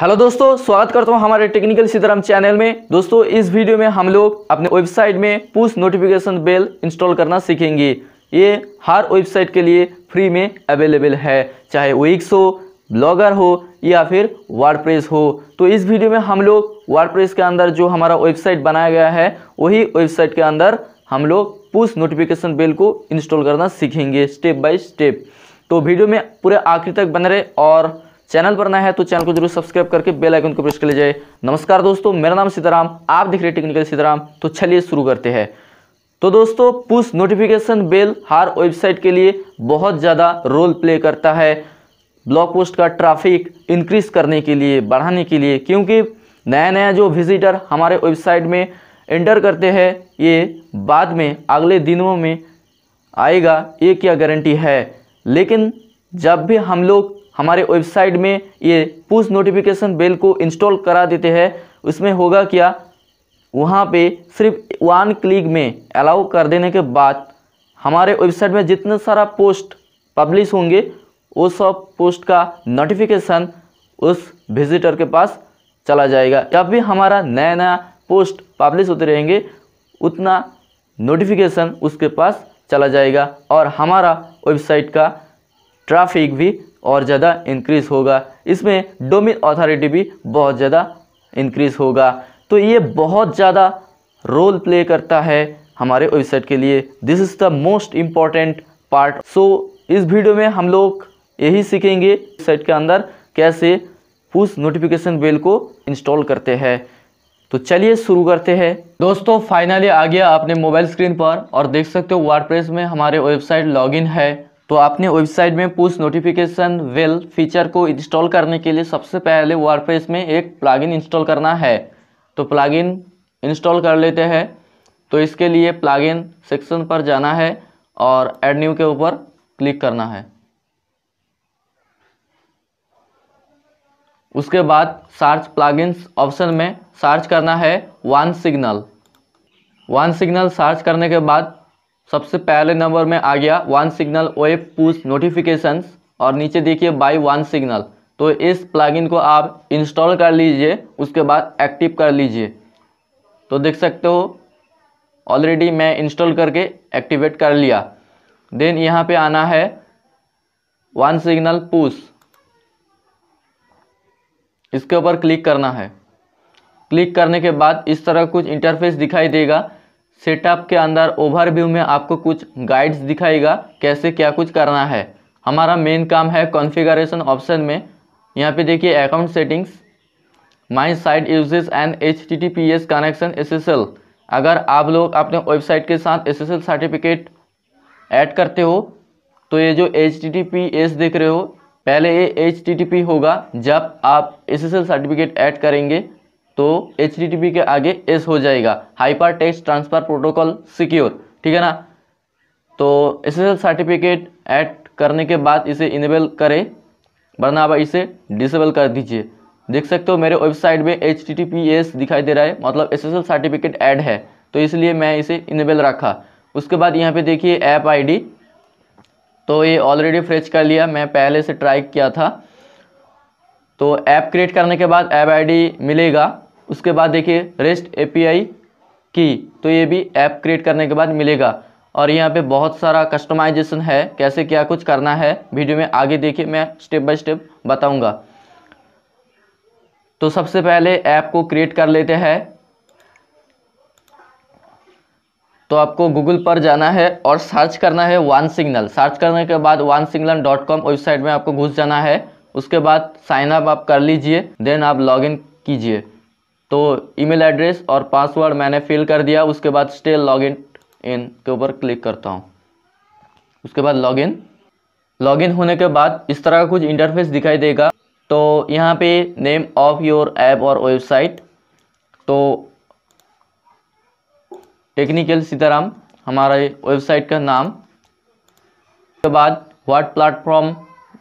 hello दोस्तों स्वागत करता हूँ हमारे टेक्निकल सीताराम चैनल में दोस्तों इस वीडियो में हम लोग अपने वेबसाइट में पुश नोटिफिकेशन बेल इंस्टॉल करना सीखेंगे ये हर वेबसाइट के लिए फ्री में अवेलेबल है चाहे विक्स हो ब्लॉगर हो या फिर वार्डप्रेस हो तो इस वीडियो में हम लोग वार्डप्रेस के अंदर जो हमारा वेबसाइट बनाया गया है वही वेबसाइट के अंदर हम लोग पुश नोटिफिकेशन बेल को इंस्टॉल करना सीखेंगे स्टेप बाई स्टेप तो वीडियो में पूरे आखिर तक बने रहे और चैनल पर नया है तो चैनल को जरूर सब्सक्राइब करके बेल आइकन को प्रेस कर लीजिए नमस्कार दोस्तों मेरा नाम सीताराम आप दिख रहे टेक्निकल सीताराम तो चलिए शुरू करते हैं तो दोस्तों पुश नोटिफिकेशन बेल हर वेबसाइट के लिए बहुत ज़्यादा रोल प्ले करता है ब्लॉग पोस्ट का ट्राफिक इंक्रीज करने के लिए बढ़ाने के लिए क्योंकि नया नया जो विजिटर हमारे वेबसाइट में एंटर करते हैं ये बाद में अगले दिनों में आएगा ये क्या गारंटी है लेकिन जब भी हम लोग हमारे वेबसाइट में ये पुश नोटिफिकेशन बेल को इंस्टॉल करा देते हैं उसमें होगा क्या वहाँ पे सिर्फ वन क्लिक में अलाउ कर देने के बाद हमारे वेबसाइट में जितना सारा पोस्ट पब्लिश होंगे वो सब पोस्ट का नोटिफिकेशन उस विजिटर के पास चला जाएगा जब भी हमारा नया नया पोस्ट पब्लिश होते रहेंगे उतना नोटिफिकेशन उसके पास चला जाएगा और हमारा वेबसाइट का ट्रैफिक भी और ज़्यादा इंक्रीज़ होगा इसमें डोमिन अथॉरिटी भी बहुत ज़्यादा इंक्रीज़ होगा तो ये बहुत ज़्यादा रोल प्ले करता है हमारे वेबसाइट के लिए this is the most important part so इस वीडियो में हम लोग यही सीखेंगे वेबसाइट के अंदर कैसे पुश नोटिफिकेशन बेल को इंस्टॉल करते हैं तो चलिए शुरू करते हैं दोस्तों फाइनली आ गया आपने मोबाइल स्क्रीन पर और देख सकते हो वर्डप्रेस में हमारे वेबसाइट लॉगिन है तो आपने वेबसाइट में पुश नोटिफिकेशन वेल फीचर को इंस्टॉल करने के लिए सबसे पहले वर्डप्रेस में एक प्लागइन इंस्टॉल करना है तो प्लागइन इंस्टॉल कर लेते हैं तो इसके लिए प्लागइन सेक्शन पर जाना है और एड न्यू के ऊपर क्लिक करना है उसके बाद सर्च प्लागिंस ऑप्शन में सर्च करना है OneSignal OneSignal search करने के बाद सबसे पहले नंबर में आ गया OneSignal web push notifications और नीचे देखिए बाई वन सिग्नल तो इस प्लगइन को आप इंस्टॉल कर लीजिए उसके बाद एक्टिव कर लीजिए तो देख सकते हो ऑलरेडी मैं इंस्टॉल करके एक्टिवेट कर लिया देन यहाँ पे आना है वन सिग्नल पुश इसके ऊपर क्लिक करना है क्लिक करने के बाद इस तरह कुछ इंटरफेस दिखाई देगा सेटअप के अंदर ओवरव्यू में आपको कुछ गाइड्स दिखाएगा कैसे क्या कुछ करना है हमारा मेन काम है कॉन्फ़िगरेशन ऑप्शन में यहाँ पे देखिए account settings my site uses and H connection S अगर आप लोग अपने वेबसाइट के साथ एस सर्टिफिकेट ऐड करते हो तो ये जो एच देख रहे हो पहले ये एच होगा जब आप एस सर्टिफिकेट ऐड करेंगे तो एच के आगे एस हो जाएगा hyper text transfer protocol secure ठीक है ना तो एस सर्टिफिकेट ऐड करने के बाद इसे इनेबल करें वरना आप इसे डिसेबल कर दीजिए देख सकते हो मेरे वेबसाइट में एच दिखाई दे रहा है मतलब एस सर्टिफिकेट ऐड है तो इसलिए मैं इसे इनेबल रखा उसके बाद यहाँ पे देखिए ऐप आईडी तो ये ऑलरेडी फ्रेच कर लिया मैं पहले से ट्राई किया था तो ऐप क्रिएट करने के बाद ऐप आईडी मिलेगा उसके बाद देखिए रेस्ट एपीआई की तो ये भी ऐप क्रिएट करने के बाद मिलेगा और यहाँ पे बहुत सारा कस्टमाइजेशन है कैसे क्या कुछ करना है वीडियो में आगे देखिए मैं स्टेप बाय स्टेप बताऊँगा तो सबसे पहले ऐप को क्रिएट कर लेते हैं तो आपको गूगल पर जाना है और सर्च करना है वन सिग्नल सर्च करने के बाद OneSignal dot com website में आपको घुस जाना है उसके बाद साइनअप आप कर लीजिए देन आप लॉग कीजिए तो ईमेल एड्रेस और पासवर्ड मैंने फिल कर दिया उसके बाद स्टिल लॉगिन इन के ऊपर क्लिक करता हूँ उसके बाद लॉगिन लॉगिन होने के बाद इस तरह का कुछ इंटरफेस दिखाई देगा तो यहाँ पे नेम ऑफ योर ऐप और वेबसाइट तो टेक्निकल सीताराम हमारे वेबसाइट का नाम उसके बाद what platform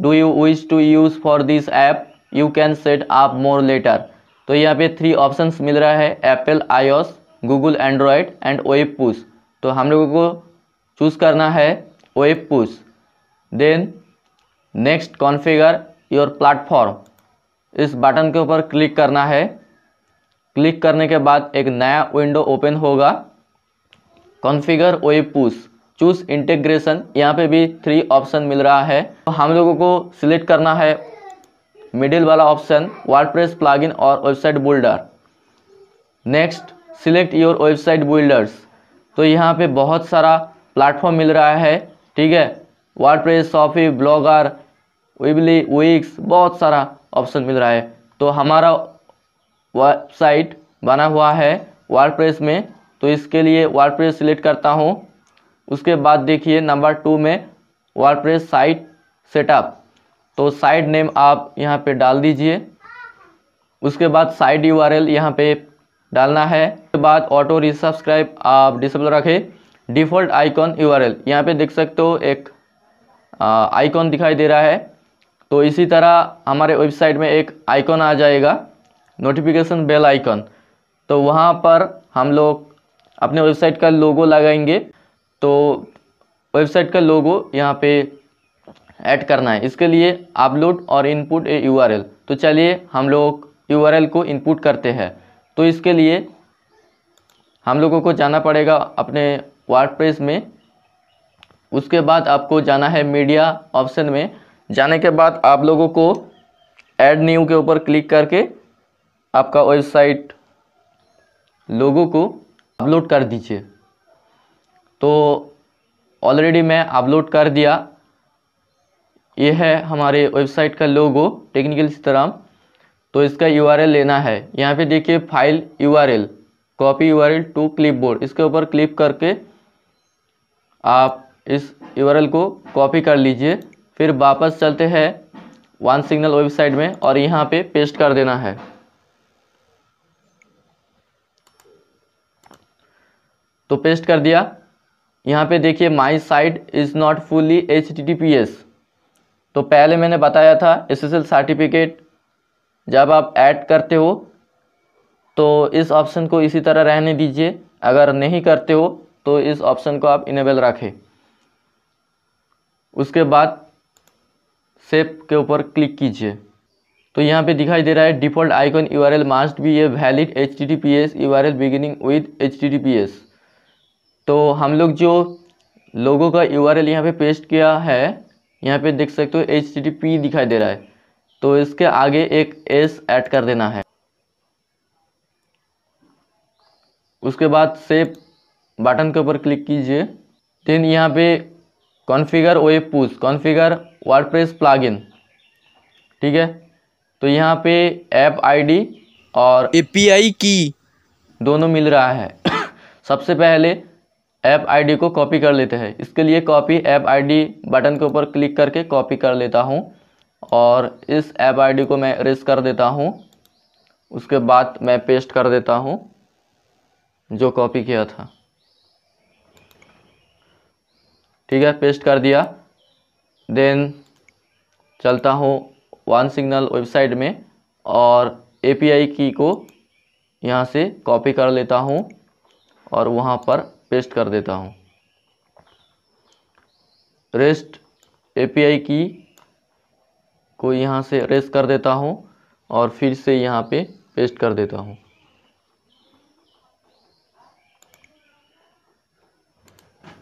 do you wish to use for this app you can set up more letter तो यहाँ पे थ्री ऑप्शंस मिल रहा है Apple iOS Google Android and web push तो हम लोगों को चूज़ करना है web push then next configure your platform इस बटन के ऊपर क्लिक करना है क्लिक करने के बाद एक नया विंडो ओपन होगा configure web push choose integration यहाँ पे भी थ्री ऑप्शन मिल रहा है तो हम लोगों को सिलेक्ट करना है मिडिल वाला ऑप्शन वर्डप्रेस प्लगइन और website builder next select your website builders तो यहाँ पे बहुत सारा प्लेटफॉर्म मिल रहा है ठीक है WordPress Shopify Blogger Weebly Wix बहुत सारा ऑप्शन मिल रहा है तो हमारा वेबसाइट बना हुआ है वर्डप्रेस में तो इसके लिए वर्डप्रेस सिलेक्ट करता हूँ उसके बाद देखिए नंबर टू में वर्डप्रेस साइट सेटअप तो साइड नेम आप यहाँ पे डाल दीजिए उसके बाद साइड यू आर एल यहाँ पे डालना है उसके बाद ऑटो रिसब्सक्राइब आप डिसेबल रखें default icon U R L यहाँ पर देख सकते हो एक आइकॉन दिखाई दे रहा है तो इसी तरह हमारे वेबसाइट में एक आइकॉन आ जाएगा नोटिफिकेशन बेल आइकॉन तो वहाँ पर हम लोग अपने वेबसाइट का लोगो लगाएंगे तो वेबसाइट का लोगो यहाँ पे ऐड करना है इसके लिए अपलोड और इनपुट ए यू तो चलिए हम लोग यू को इनपुट करते हैं तो इसके लिए हम लोगों को जाना पड़ेगा अपने प्रेस में उसके बाद आपको जाना है मीडिया ऑप्शन में जाने के बाद आप लोगों को ऐड न्यू के ऊपर क्लिक करके आपका वेबसाइट लोगों को अपलोड कर दीजिए तो ऑलरेडी मैं अपलोड कर दिया ये है हमारे वेबसाइट का लोगो टेक्निकल सीताराम तो इसका यू लेना है यहाँ पे देखिए file you copy you to clipboard इसके ऊपर क्लिप करके आप इस यू को कॉपी कर लीजिए फिर वापस चलते हैं वन सिग्नल वेबसाइट में और यहाँ पे पेस्ट कर देना है तो पेस्ट कर दिया यहाँ पे देखिए my site is not fully H P S तो पहले मैंने बताया था एसएसएल सर्टिफिकेट जब आप ऐड करते हो तो इस ऑप्शन को इसी तरह रहने दीजिए अगर नहीं करते हो तो इस ऑप्शन को आप इनेबल रखें उसके बाद सेप के ऊपर क्लिक कीजिए तो यहाँ पे दिखाई दे रहा है default icon U R L must be a valid H T T P S U R L beginning with H T T P S तो हम लोग जो लोगों का यू आर एल यहाँ पर पेस्ट किया है यहाँ पे देख सकते हो एच दिखाई दे रहा है तो इसके आगे एक एस ऐड कर देना है उसके बाद सेव बटन के ऊपर क्लिक कीजिए देन यहाँ पे configure web push configure WordPress plugin ठीक है तो यहाँ पे ऐप आईडी और एपीआई की दोनों मिल रहा है सबसे पहले ऐप आईडी को कॉपी कर लेते हैं इसके लिए कॉपी ऐप आईडी बटन के ऊपर क्लिक करके कॉपी कर लेता हूँ और इस ऐप आईडी को मैं रेस कर देता हूँ उसके बाद मैं पेस्ट कर देता हूँ जो कॉपी किया था ठीक है पेस्ट कर दिया देन चलता हूँ वन सिग्नल वेबसाइट में और एपीआई की को यहाँ से कॉपी कर लेता हूँ और वहाँ पर पेस्ट कर देता हूँ रेस्ट एपीआई की को यहाँ से रेस्ट कर देता हूँ और फिर से यहाँ पे पेस्ट कर देता हूँ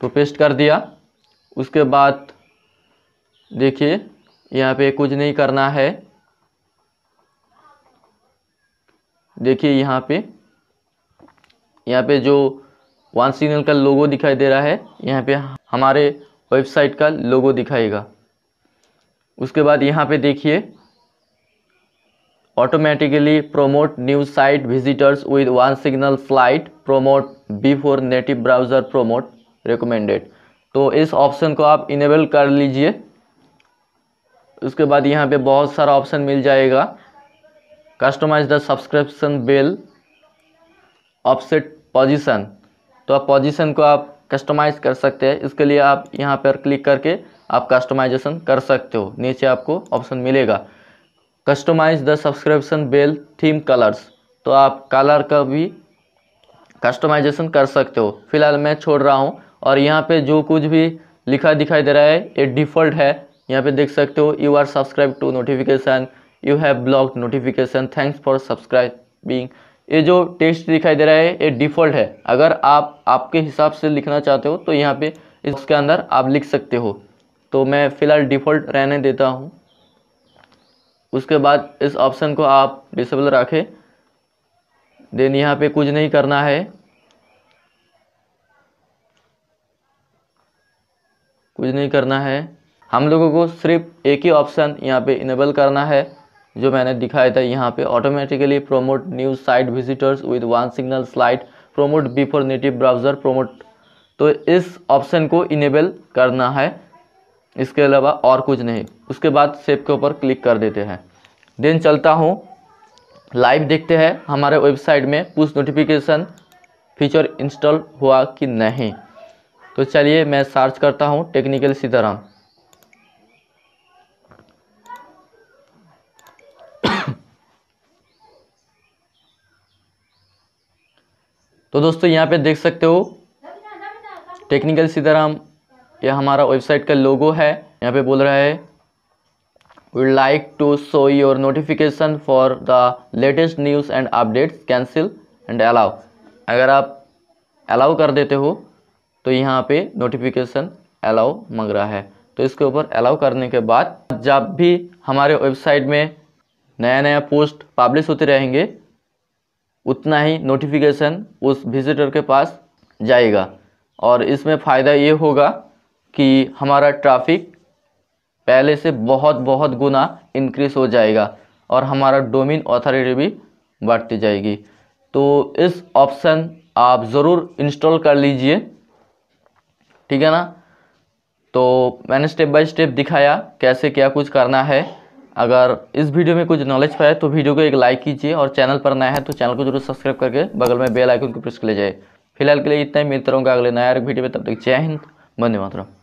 तो पेस्ट कर दिया उसके बाद देखिए यहाँ पे कुछ नहीं करना है देखिए यहाँ पे यहाँ पे जो वन सिग्नल का लोगो दिखाई दे रहा है यहाँ पे हमारे वेबसाइट का लोगो दिखाएगा उसके बाद यहाँ पे देखिए automatically prompt new site visitors with OneSignal slide prompt before native browser prompt recommended तो इस ऑप्शन को आप इनेबल कर लीजिए उसके बाद यहाँ पे बहुत सारा ऑप्शन मिल जाएगा customize the subscription bell offset position तो आप पोजीशन को आप कस्टमाइज कर सकते हैं इसके लिए आप यहाँ पर क्लिक करके आप कस्टमाइजेशन कर सकते हो नीचे आपको ऑप्शन मिलेगा customize the subscription bell theme colours तो आप कलर का भी कस्टमाइजेशन कर सकते हो फिलहाल मैं छोड़ रहा हूँ और यहाँ पे जो कुछ भी लिखा दिखाई दे रहा है ये डिफ़ॉल्ट है यहाँ पे देख सकते हो you are subscribed to notification you have blocked notification thanks for subscribing ये जो टेक्स्ट दिखाई दे रहा है ये डिफ़ॉल्ट है अगर आप आपके हिसाब से लिखना चाहते हो तो यहाँ पे इसके अंदर आप लिख सकते हो तो मैं फ़िलहाल डिफ़ॉल्ट रहने देता हूँ उसके बाद इस ऑप्शन को आप डिसेबल रखें देन यहाँ पे कुछ नहीं करना है कुछ नहीं करना है हम लोगों को सिर्फ एक ही ऑप्शन यहाँ पे इनेबल करना है जो मैंने दिखाया था यहाँ पे automatically prompt news site visitors with OneSignal slide prompt before native browser prompt तो इस ऑप्शन को इनेबल करना है इसके अलावा और कुछ नहीं उसके बाद सेव के ऊपर क्लिक कर देते हैं देन चलता हूँ लाइव देखते हैं हमारे वेबसाइट में पुश नोटिफिकेशन फीचर इंस्टॉल हुआ कि नहीं तो चलिए मैं सर्च करता हूँ टेक्निकल सीताराम तो दोस्तों यहाँ पे देख सकते हो टेक्निकल सीताराम यह हमारा वेबसाइट का लोगो है यहाँ पे बोल रहा है we like to show your notification for the latest news and updates cancel and allow अगर आप अलाउ कर देते हो तो यहाँ पे नोटिफिकेशन अलाउ मंग रहा है तो इसके ऊपर अलाउ करने के बाद जब भी हमारे वेबसाइट में नया नया पोस्ट पब्लिश होते रहेंगे उतना ही नोटिफिकेशन उस विजिटर के पास जाएगा और इसमें फ़ायदा ये होगा कि हमारा ट्रैफिक पहले से बहुत बहुत गुना इंक्रीज़ हो जाएगा और हमारा डोमेन ऑथॉरिटी भी बढ़ती जाएगी तो इस ऑप्शन आप ज़रूर इंस्टॉल कर लीजिए ठीक है ना तो मैंने स्टेप बाय स्टेप दिखाया कैसे क्या कुछ करना है अगर इस वीडियो में कुछ नॉलेज पाए तो वीडियो को एक लाइक कीजिए और चैनल पर नया है तो चैनल को जरूर सब्सक्राइब करके बगल में बेल आइकन को प्रेस कर ले जाए फिलहाल के लिए इतना ही मित्रों रहूँगा अगले नया वीडियो में तब तक जय हिंद बंदे मातरम